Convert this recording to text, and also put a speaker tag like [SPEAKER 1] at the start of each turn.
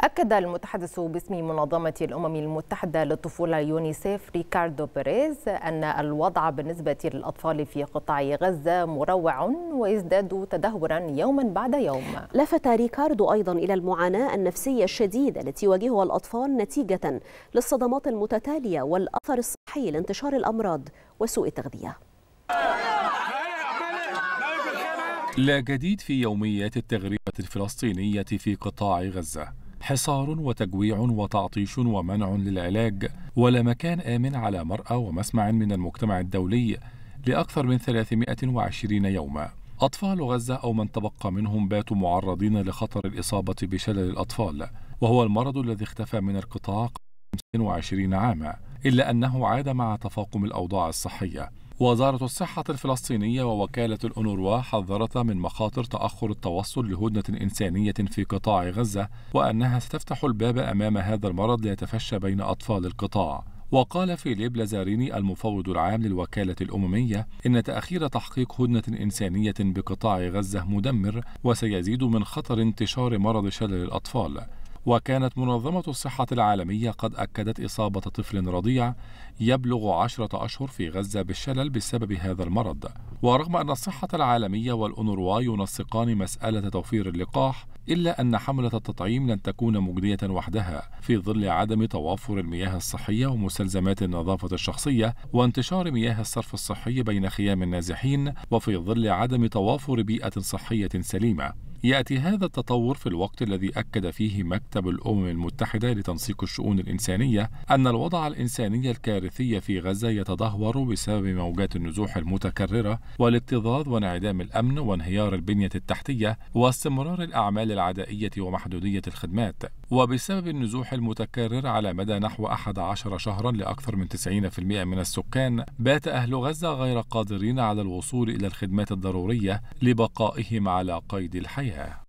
[SPEAKER 1] أكد المتحدث باسم منظمة الأمم المتحدة للطفولة يونيسيف ريكاردو بيريز أن الوضع بالنسبة للأطفال في قطاع غزة مروع ويزداد تدهورا يوما بعد يوم لفت ريكاردو أيضا إلى المعاناة النفسية الشديدة التي يواجهها الأطفال نتيجة للصدمات المتتالية والأثر الصحي لانتشار الأمراض وسوء التغذية
[SPEAKER 2] لا جديد في يوميات التغريدة الفلسطينية في قطاع غزة حصار وتجويع وتعطيش ومنع للعلاج ولا مكان آمن على مرأى ومسمع من المجتمع الدولي لأكثر من 320 يوما أطفال غزة أو من تبقى منهم باتوا معرضين لخطر الإصابة بشلل الأطفال وهو المرض الذي اختفى من القطاع 25 عاما إلا أنه عاد مع تفاقم الأوضاع الصحية وزارة الصحة الفلسطينية ووكالة الأنوروا حذرتا من مخاطر تأخر التوصل لهدنة إنسانية في قطاع غزة وأنها ستفتح الباب أمام هذا المرض ليتفشى بين أطفال القطاع وقال فيليب لازاريني المفوض العام للوكالة الأممية إن تأخير تحقيق هدنة إنسانية بقطاع غزة مدمر وسيزيد من خطر انتشار مرض شلل الأطفال وكانت منظمة الصحة العالمية قد أكدت إصابة طفل رضيع يبلغ عشرة أشهر في غزة بالشلل بسبب هذا المرض ورغم أن الصحة العالمية والأونروا ينسقان مسألة توفير اللقاح إلا أن حملة التطعيم لن تكون مجدية وحدها في ظل عدم توافر المياه الصحية ومستلزمات النظافة الشخصية وانتشار مياه الصرف الصحي بين خيام النازحين وفي ظل عدم توافر بيئة صحية سليمة يأتي هذا التطور في الوقت الذي أكد فيه مكتب الأمم المتحدة لتنسيق الشؤون الإنسانية أن الوضع الإنساني الكارثي في غزة يتدهور بسبب موجات النزوح المتكررة والاكتظاظ وانعدام الأمن وانهيار البنية التحتية واستمرار الأعمال العدائية ومحدودية الخدمات وبسبب النزوح المتكرر على مدى نحو 11 شهرا لأكثر من 90% من السكان بات أهل غزة غير قادرين على الوصول إلى الخدمات الضرورية لبقائهم على قيد الحياة yeah.